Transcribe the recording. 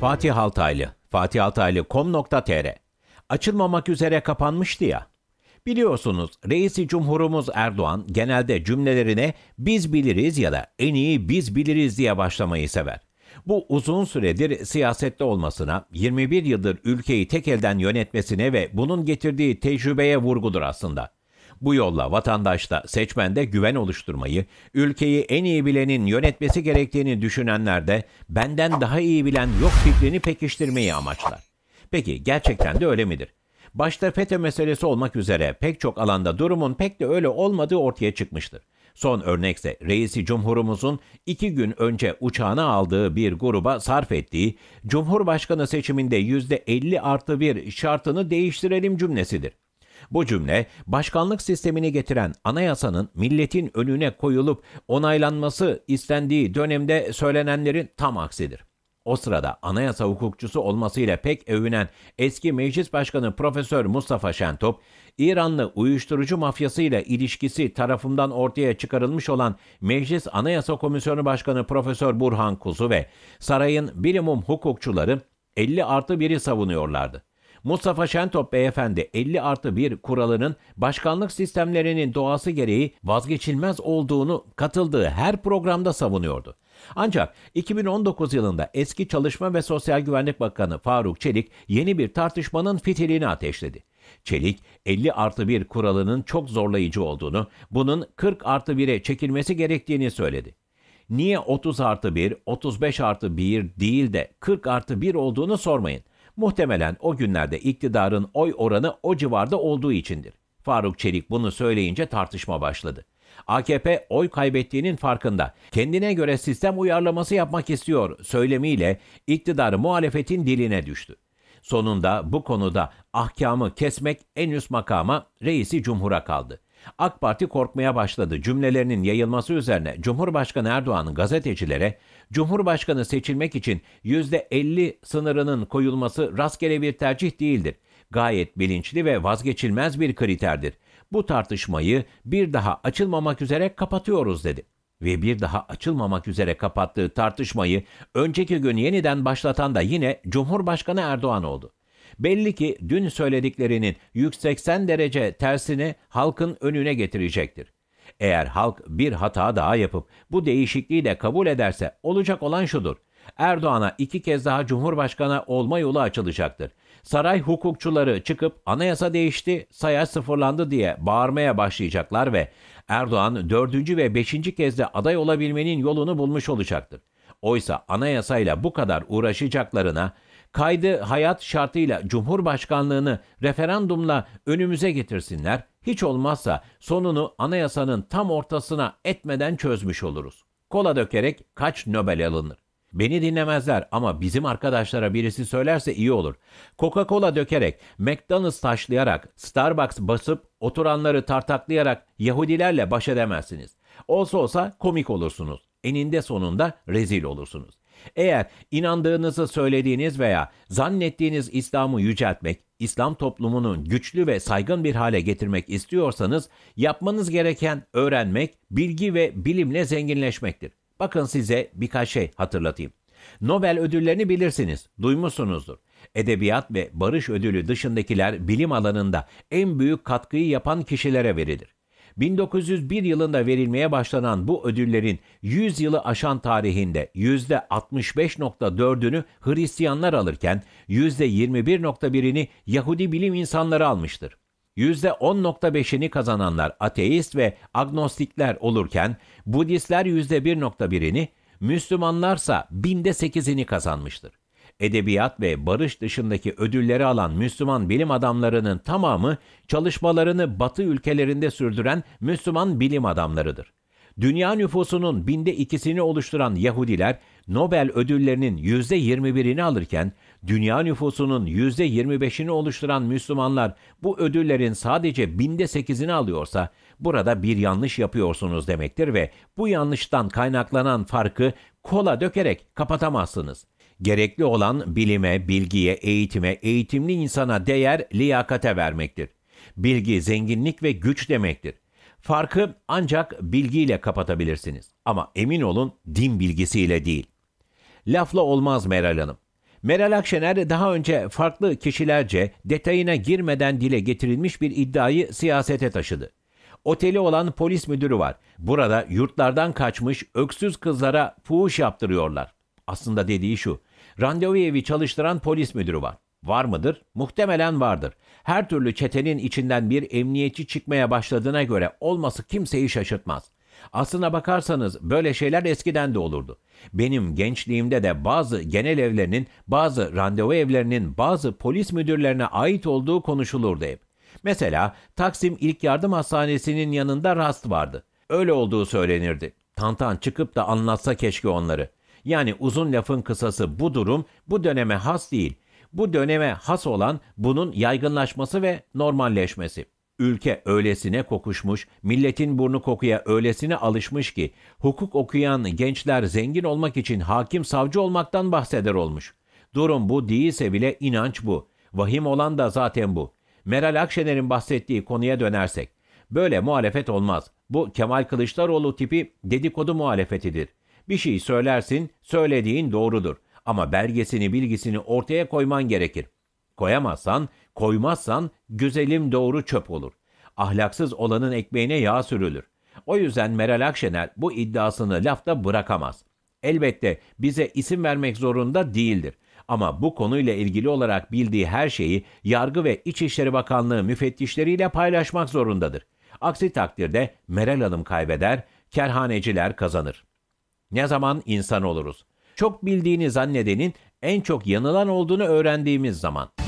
Fatih Altaylı, fatihaltaylı.com.tr Açılmamak üzere kapanmıştı ya. Biliyorsunuz reisi cumhurumuz Erdoğan genelde cümlelerine biz biliriz ya da en iyi biz biliriz diye başlamayı sever. Bu uzun süredir siyasette olmasına, 21 yıldır ülkeyi tek elden yönetmesine ve bunun getirdiği tecrübeye vurgudur aslında. Bu yolla vatandaşta, seçmende güven oluşturmayı, ülkeyi en iyi bilenin yönetmesi gerektiğini düşünenlerde benden daha iyi bilen yok fikrini pekiştirmeyi amaçlar. Peki gerçekten de öyle midir? Başta FETÖ meselesi olmak üzere pek çok alanda durumun pek de öyle olmadığı ortaya çıkmıştır. Son örnekse reisi cumhurumuzun iki gün önce uçağına aldığı bir gruba sarf ettiği Cumhurbaşkanı seçiminde %50 artı bir şartını değiştirelim cümlesidir. Bu cümle başkanlık sistemini getiren anayasanın milletin önüne koyulup onaylanması istendiği dönemde söylenenlerin tam aksidir. O sırada anayasa hukukçusu olmasıyla pek övünen eski meclis başkanı Profesör Mustafa Şentop, İranlı uyuşturucu mafyasıyla ilişkisi tarafından ortaya çıkarılmış olan Meclis Anayasa Komisyonu Başkanı Profesör Burhan Kuzu ve sarayın bilimum hukukçuları 50 artı 1'i savunuyorlardı. Mustafa Şentop beyefendi 50 artı 1 kuralının başkanlık sistemlerinin doğası gereği vazgeçilmez olduğunu katıldığı her programda savunuyordu. Ancak 2019 yılında eski Çalışma ve Sosyal Güvenlik Bakanı Faruk Çelik yeni bir tartışmanın fitilini ateşledi. Çelik 50 artı 1 kuralının çok zorlayıcı olduğunu, bunun 40 artı 1'e çekilmesi gerektiğini söyledi. Niye 30 artı 1, 35 artı 1 değil de 40 artı 1 olduğunu sormayın. Muhtemelen o günlerde iktidarın oy oranı o civarda olduğu içindir. Faruk Çelik bunu söyleyince tartışma başladı. AKP oy kaybettiğinin farkında. Kendine göre sistem uyarlaması yapmak istiyor söylemiyle iktidarı muhalefetin diline düştü. Sonunda bu konuda ahkamı kesmek en üst makama reisi cumhura kaldı. AK Parti korkmaya başladı cümlelerinin yayılması üzerine Cumhurbaşkanı Erdoğan'ın gazetecilere Cumhurbaşkanı seçilmek için %50 sınırının koyulması rastgele bir tercih değildir. Gayet bilinçli ve vazgeçilmez bir kriterdir. Bu tartışmayı bir daha açılmamak üzere kapatıyoruz dedi ve bir daha açılmamak üzere kapattığı tartışmayı önceki gün yeniden başlatan da yine Cumhurbaşkanı Erdoğan oldu. Belli ki dün söylediklerinin 180 derece tersini halkın önüne getirecektir. Eğer halk bir hata daha yapıp bu değişikliği de kabul ederse olacak olan şudur. Erdoğan'a iki kez daha Cumhurbaşkanı olma yolu açılacaktır. Saray hukukçuları çıkıp anayasa değişti, sayaç sıfırlandı diye bağırmaya başlayacaklar ve Erdoğan dördüncü ve beşinci kez de aday olabilmenin yolunu bulmuş olacaktır. Oysa anayasayla bu kadar uğraşacaklarına kaydı hayat şartıyla Cumhurbaşkanlığını referandumla önümüze getirsinler, hiç olmazsa sonunu anayasanın tam ortasına etmeden çözmüş oluruz. Kola dökerek kaç Nobel alınır? Beni dinlemezler ama bizim arkadaşlara birisi söylerse iyi olur. Coca-Cola dökerek, McDonald's taşlayarak, Starbucks basıp, oturanları tartaklayarak Yahudilerle baş edemezsiniz. Olsa olsa komik olursunuz. Eninde sonunda rezil olursunuz. Eğer inandığınızı söylediğiniz veya zannettiğiniz İslam'ı yüceltmek, İslam toplumunun güçlü ve saygın bir hale getirmek istiyorsanız yapmanız gereken öğrenmek, bilgi ve bilimle zenginleşmektir. Bakın size birkaç şey hatırlatayım. Nobel ödüllerini bilirsiniz, duymuşsunuzdur. Edebiyat ve Barış Ödülü dışındakiler bilim alanında en büyük katkıyı yapan kişilere verilir. 1901 yılında verilmeye başlanan bu ödüllerin 100 yılı aşan tarihinde %65.4'ünü Hristiyanlar alırken %21.1'ini Yahudi bilim insanları almıştır. %10.5'ini kazananlar ateist ve agnostikler olurken Budistler %1.1'ini, Müslümanlarsa binde 8'ini kazanmıştır edebiyat ve barış dışındaki ödülleri alan Müslüman bilim adamlarının tamamı çalışmalarını Batı ülkelerinde sürdüren Müslüman bilim adamlarıdır. Dünya nüfusunun binde ikisini oluşturan Yahudiler Nobel ödüllerinin yüzde yirmi birini alırken dünya nüfusunun yüzde yirmi beşini oluşturan Müslümanlar bu ödüllerin sadece binde sekizini alıyorsa burada bir yanlış yapıyorsunuz demektir ve bu yanlıştan kaynaklanan farkı kola dökerek kapatamazsınız.'' gerekli olan bilime, bilgiye, eğitime, eğitimli insana değer, liyakate vermektir. Bilgi zenginlik ve güç demektir. Farkı ancak bilgiyle kapatabilirsiniz. Ama emin olun din bilgisiyle değil. Lafla olmaz Meral Hanım. Meral Akşener daha önce farklı kişilerce detayına girmeden dile getirilmiş bir iddiayı siyasete taşıdı. Oteli olan polis müdürü var. Burada yurtlardan kaçmış öksüz kızlara fuhuş yaptırıyorlar. Aslında dediği şu. Randevu evi çalıştıran polis müdürü var. Var mıdır? Muhtemelen vardır. Her türlü çetenin içinden bir emniyetçi çıkmaya başladığına göre olması kimseyi şaşırtmaz. Aslına bakarsanız böyle şeyler eskiden de olurdu. Benim gençliğimde de bazı genel evlerinin, bazı randevu evlerinin, bazı polis müdürlerine ait olduğu konuşulurdu hep. Mesela Taksim İlk Yardım Hastanesi'nin yanında rast vardı. Öyle olduğu söylenirdi. Tantan çıkıp da anlatsa keşke onları. Yani uzun lafın kısası bu durum bu döneme has değil. Bu döneme has olan bunun yaygınlaşması ve normalleşmesi. Ülke öylesine kokuşmuş, milletin burnu kokuya öylesine alışmış ki hukuk okuyan gençler zengin olmak için hakim savcı olmaktan bahseder olmuş. Durum bu değilse bile inanç bu. Vahim olan da zaten bu. Meral Akşener'in bahsettiği konuya dönersek. Böyle muhalefet olmaz. Bu Kemal Kılıçdaroğlu tipi dedikodu muhalefetidir. Bir şey söylersin, söylediğin doğrudur. Ama belgesini, bilgisini ortaya koyman gerekir. Koyamazsan, koymazsan güzelim doğru çöp olur. Ahlaksız olanın ekmeğine yağ sürülür. O yüzden Meral Akşener bu iddiasını lafta bırakamaz. Elbette bize isim vermek zorunda değildir. Ama bu konuyla ilgili olarak bildiği her şeyi Yargı ve İçişleri Bakanlığı müfettişleriyle paylaşmak zorundadır. Aksi takdirde Meral Hanım kaybeder, kerhaneciler kazanır. Ne zaman insan oluruz? Çok bildiğini zannedenin en çok yanılan olduğunu öğrendiğimiz zaman.